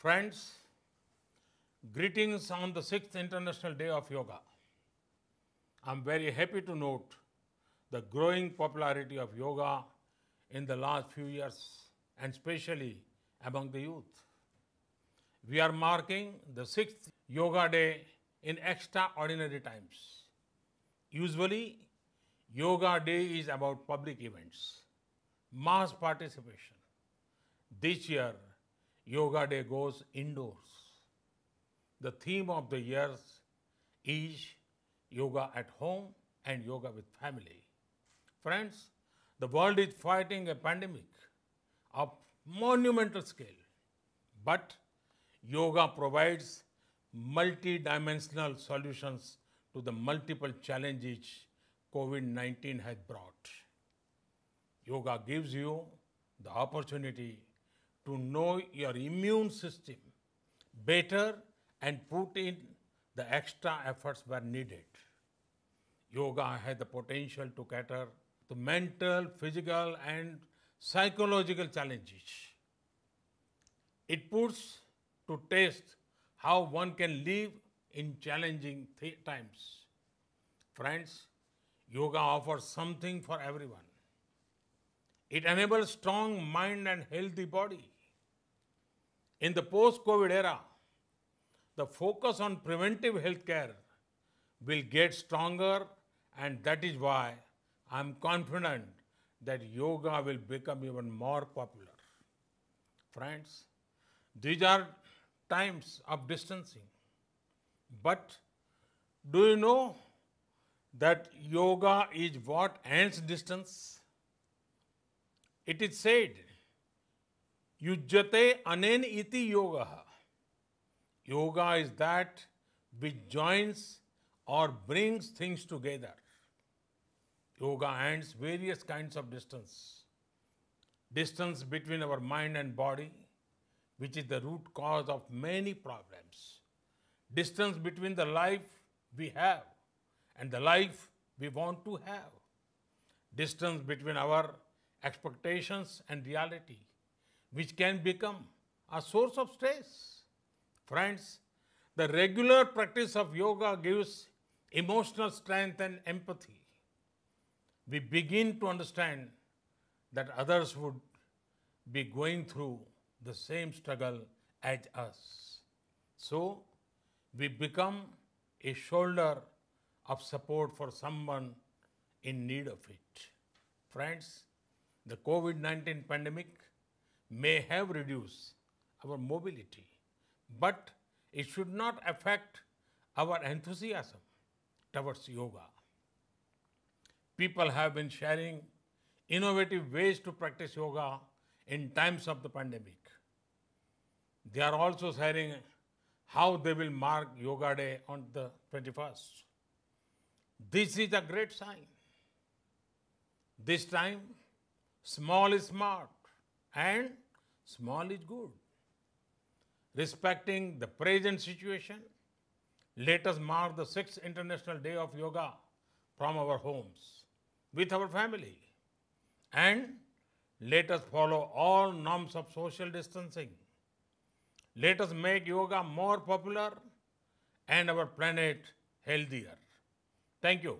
Friends, greetings on the 6th International Day of Yoga. I'm very happy to note the growing popularity of yoga in the last few years and especially among the youth. We are marking the 6th Yoga Day in extraordinary times. Usually, Yoga Day is about public events, mass participation. This year, Yoga Day goes indoors. The theme of the years is yoga at home and yoga with family. Friends, the world is fighting a pandemic of monumental scale, but yoga provides multi-dimensional solutions to the multiple challenges COVID-19 has brought. Yoga gives you the opportunity to know your immune system better and put in the extra efforts where needed. Yoga has the potential to cater to mental, physical, and psychological challenges. It puts to test how one can live in challenging times. Friends, yoga offers something for everyone. It enables strong mind and healthy body. In the post-COVID era, the focus on preventive healthcare will get stronger and that is why I'm confident that yoga will become even more popular. Friends, these are times of distancing. But do you know that yoga is what ends distance? It is said युज्यते अनेन इति योग yoga is that which joins और brings things together yoga ends various kinds of distance distance between our mind and body which is the root cause of many problems. Distance between the life we have and the life we want to have. Distance between our expectations and reality which can become a source of stress. Friends, the regular practice of yoga gives emotional strength and empathy. We begin to understand that others would be going through the same struggle as us. So, we become a shoulder of support for someone in need of it. Friends, the COVID 19 pandemic may have reduced our mobility, but it should not affect our enthusiasm towards yoga. People have been sharing innovative ways to practice yoga in times of the pandemic. They are also sharing how they will mark Yoga Day on the 21st. This is a great sign. This time, small is smart and small is good. Respecting the present situation, let us mark the sixth International Day of Yoga from our homes with our family and let us follow all norms of social distancing. Let us make yoga more popular and our planet healthier. Thank you.